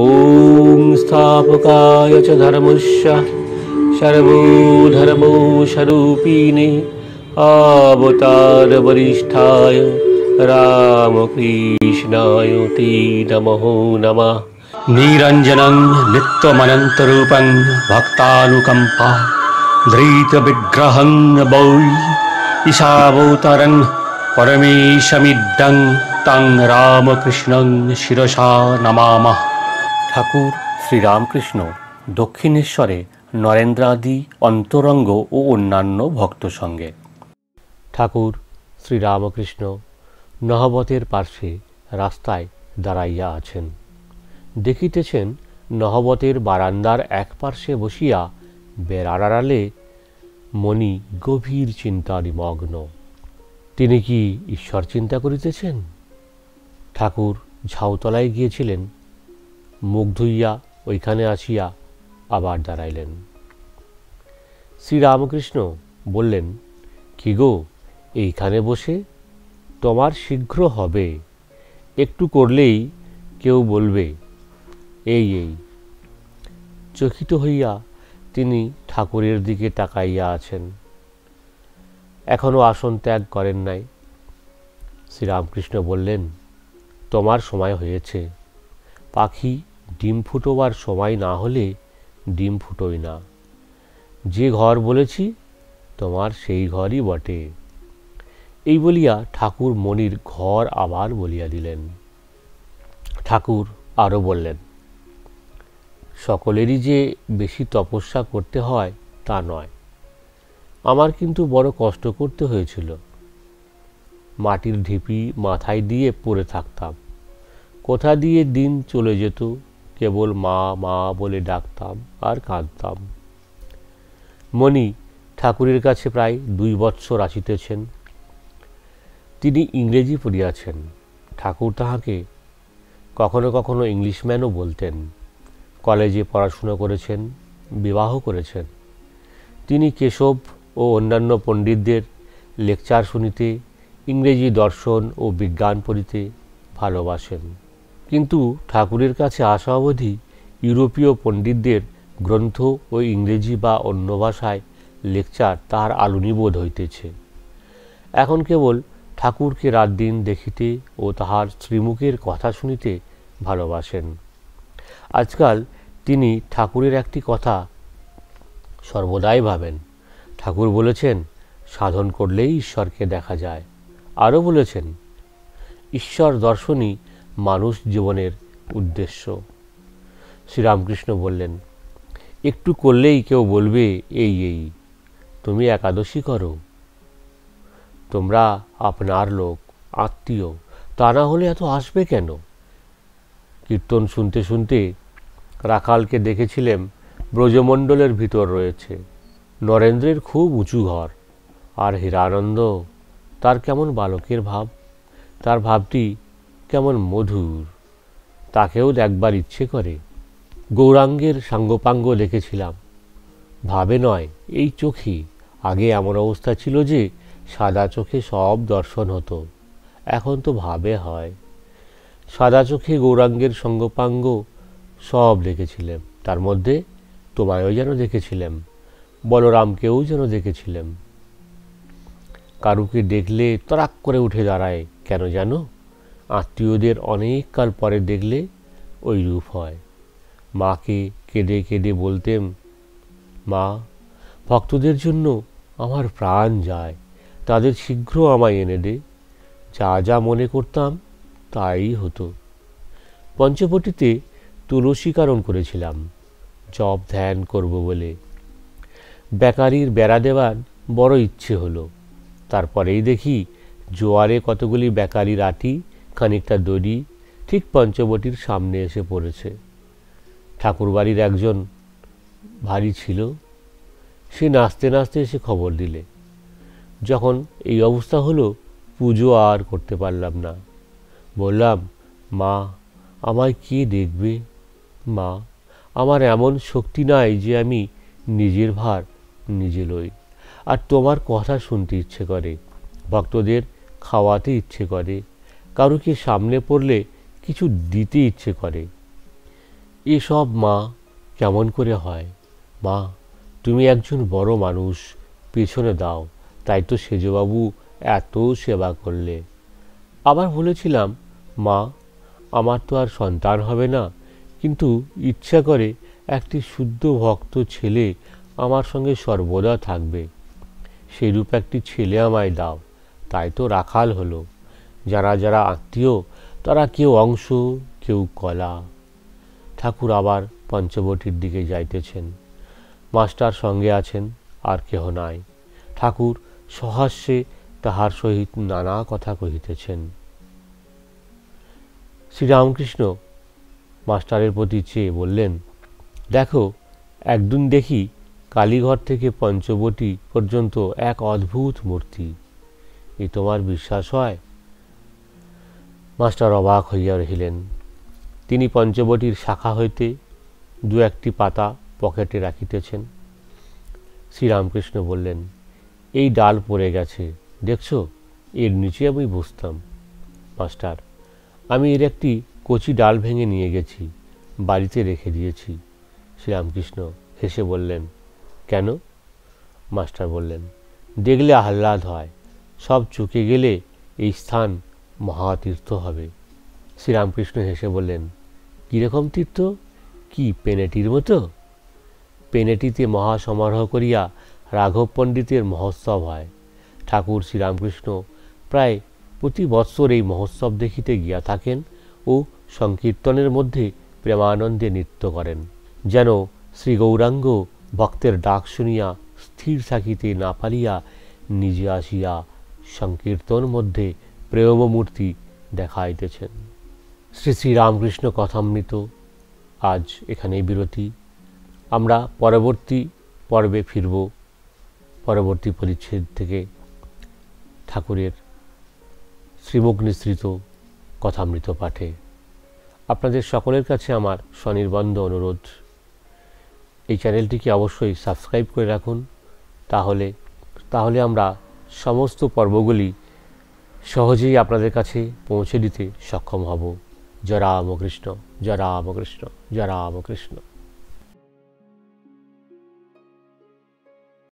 ॐ स्थापकाय च धर्मश्च सर्वोधर्मोषरूपिणे आवतारवरिष्ठाय रामकृष्णाय ते नमो नमः निरञ्जनं नित्यमनन्तरूपं भक्तानुकम्पा धृतविग्रहं बौयि ईशावतरं परमेशमिड्डं तं रामकृष्णं शिरसा नमामः ঠাকুর শ্রীরামকৃষ্ণ দক্ষিণেশ্বরে নরেন্দ্রাদি অন্তরঙ্গ ও অন্যান্য ভক্ত সঙ্গে ঠাকুর শ্রীরামকৃষ্ণ নহবতের পার্শ্বে রাস্তায় দাঁড়াইয়া আছেন দেখিতেছেন নহবতের বারান্দার এক পার্শ্বে বসিয়া বেড়ার আড়ালে মণি গভীর চিন্তা নিমগ্ন তিনি কি ঈশ্বর চিন্তা করিতেছেন ঠাকুর ঝাউতলায় গিয়েছিলেন মুখ ধুইয়া ওইখানে আসিয়া আবার দাঁড়াইলেন শ্রীরামকৃষ্ণ বললেন কি গো এইখানে বসে তোমার শীঘ্র হবে একটু করলেই কেউ বলবে এই এই চকিত হইয়া তিনি ঠাকুরের দিকে তাকাইয়া আছেন এখনও আসন ত্যাগ করেন নাই শ্রীরামকৃষ্ণ বললেন তোমার সময় হয়েছে পাখি ডিম ফুটোবার সময় না হলে ডিম ফুটোই না যে ঘর বলেছি তোমার সেই ঘরই বটে এই বলিয়া ঠাকুর মনির ঘর আবার বলিয়া দিলেন ঠাকুর আরও বললেন সকলেরই যে বেশি তপস্যা করতে হয় তা নয় আমার কিন্তু বড় কষ্ট করতে হয়েছিল মাটির ঢিপি মাথায় দিয়ে পড়ে থাকতাম কোথা দিয়ে দিন চলে যেত কেবল মা মা বলে ডাকতাম আর কাঁদতাম মণি ঠাকুরের কাছে প্রায় দুই বৎসর আসিতেছেন তিনি ইংরেজি পড়িয়াছেন ঠাকুর তাহাকে কখনো কখনো ইংলিশম্যানও বলতেন কলেজে পড়াশুনো করেছেন বিবাহ করেছেন তিনি কেশব ও অন্যান্য পণ্ডিতদের লেকচার শুনিতে ইংরেজি দর্শন ও বিজ্ঞান পড়িতে ভালোবাসেন কিন্তু ঠাকুরের কাছে আসা অবধি ইউরোপীয় পণ্ডিতদের গ্রন্থ ও ইংরেজি বা অন্য ভাষায় লেকচার তাহার আলোনিবোধ হইতেছে এখন কেবল ঠাকুরকে রাত দিন দেখিতে ও তাহার শ্রীমুখের কথা শুনিতে ভালোবাসেন আজকাল তিনি ঠাকুরের একটি কথা সর্বদাই ভাবেন ঠাকুর বলেছেন সাধন করলেই ঈশ্বরকে দেখা যায় আরও বলেছেন ঈশ্বর দর্শনী মানুষ জীবনের উদ্দেশ্য শ্রীরামকৃষ্ণ বললেন একটু করলেই কেউ বলবে এই এই তুমি একাদশী করো তোমরা আপনার লোক আত্মীয় তা না হলে এত আসবে কেন কীর্তন শুনতে শুনতে রাখালকে দেখেছিলেন ব্রজমণ্ডলের ভিতর রয়েছে নরেন্দ্রের খুব উঁচু ঘর আর হীরানন্দ তার কেমন বালকের ভাব তার ভাবটি কেমন মধুর তাকেও দেখবার ইচ্ছে করে গৌরাঙ্গের সাঙ্গপাঙ্গ দেখেছিলাম ভাবে নয় এই চোখে আগে এমন অবস্থা ছিল যে সাদা চোখে সব দর্শন হতো এখন তো ভাবে হয় সাদা চোখে গৌরাঙ্গের সঙ্গপাঙ্গ সব দেখেছিলাম তার মধ্যে তোমায়ও যেন দেখেছিলাম বলরামকেও যেন দেখেছিলাম কারুকে দেখলে তরাক করে উঠে দাঁড়ায় কেন জানো আত্মীয়দের অনেক কাল পরে দেখলে ওই রূপ হয় মাকে কেঁদে কেঁদে বলতেম মা ভক্তদের জন্য আমার প্রাণ যায় তাদের শীঘ্র আমায় এনে দে যা যা মনে করতাম তাই হতো পঞ্চবটিতে তুলসীকরণ করেছিলাম জব ধ্যান করব বলে বেকারির বেড়া দেওয়ার বড় ইচ্ছে হলো তারপরেই দেখি জোয়ারে কতগুলি বেকারির রাটি খানিকটা দড়ি ঠিক পঞ্চবটির সামনে এসে পড়েছে ঠাকুরবাড়ির একজন ভারী ছিল সে নাচতে নাচতে এসে খবর দিলে যখন এই অবস্থা হলো পুজো আর করতে পারলাম না বললাম মা আমায় কে দেখবে মা আমার এমন শক্তি নাই যে আমি নিজের ভার নিজে লই আর তোমার কথা শুনতে ইচ্ছে করে ভক্তদের খাওয়াতে ইচ্ছে করে কারো কি সামনে পড়লে কিছু দিতে ইচ্ছে করে এসব মা কেমন করে হয় মা তুমি একজন বড় মানুষ পেছনে দাও তাই তো সেজবাবু এত সেবা করলে আবার বলেছিলাম মা আমার তো আর সন্তান হবে না কিন্তু ইচ্ছা করে একটি শুদ্ধ ভক্ত ছেলে আমার সঙ্গে সর্বদা থাকবে সেরূপ একটি ছেলে আমায় দাও তাই তো রাখাল হলো যারা যারা আত্মীয় তারা কেউ অংশ কেউ কলা ঠাকুর আবার পঞ্চবটির দিকে যাইতেছেন মাস্টার সঙ্গে আছেন আর কেহ নাই ঠাকুর সহাস্যে তাহার সহিত নানা কথা কহিতেছেন শ্রীরামকৃষ্ণ মাস্টারের প্রতি চেয়ে বললেন দেখো একদিন দেখি কালীঘর থেকে পঞ্চবটি পর্যন্ত এক অদ্ভুত মূর্তি এ তোমার বিশ্বাস হয় মাস্টার অবাক হইয়া রহিলেন তিনি পঞ্চবটির শাখা হইতে দু একটি পাতা পকেটে রাখিতেছেন শ্রীরামকৃষ্ণ বললেন এই ডাল পড়ে গেছে দেখছো এর নিচে আমি বসতাম মাস্টার আমি এর একটি কচি ডাল ভেঙে নিয়ে গেছি বাড়িতে রেখে দিয়েছি শ্রীরামকৃষ্ণ হেসে বললেন কেন মাস্টার বললেন দেখলে আহ্লাদ হয় সব চুকে গেলে এই স্থান মহাতীর্থ হবে শ্রীরামকৃষ্ণ হেসে বললেন কীরকম তীর্থ কি পেনেটির মতো পেনেটিতে মহাসমারোহ করিয়া রাঘব পণ্ডিতের মহোৎসব হয় ঠাকুর শ্রীরামকৃষ্ণ প্রায় প্রতি বৎসর এই মহোৎসব দেখিতে গিয়া থাকেন ও সংকীর্তনের মধ্যে প্রেমানন্দে নৃত্য করেন যেন শ্রী গৌরাঙ্গ ভক্তের ডাক শুনিয়া স্থির থাকিতে না পারিয়া নিজে আসিয়া সংকীর্তন মধ্যে প্রেমমূর্তি দেখাইতেছেন শ্রী শ্রী রামকৃষ্ণ কথামৃত আজ এখানেই বিরতি আমরা পরবর্তী পর্বে ফিরব পরবর্তী পরিচ্ছেদ থেকে ঠাকুরের শ্রীমুখ নিঃসৃত কথামৃত পাঠে আপনাদের সকলের কাছে আমার স্বনির্বন্ধ অনুরোধ এই চ্যানেলটিকে অবশ্যই সাবস্ক্রাইব করে রাখুন তাহলে তাহলে আমরা সমস্ত পর্বগুলি সহজেই আপনাদের কাছে পৌঁছে দিতে সক্ষম হব জয় রামকৃষ্ণ জয় রামকৃষ্ণ জয় রামকৃষ্ণ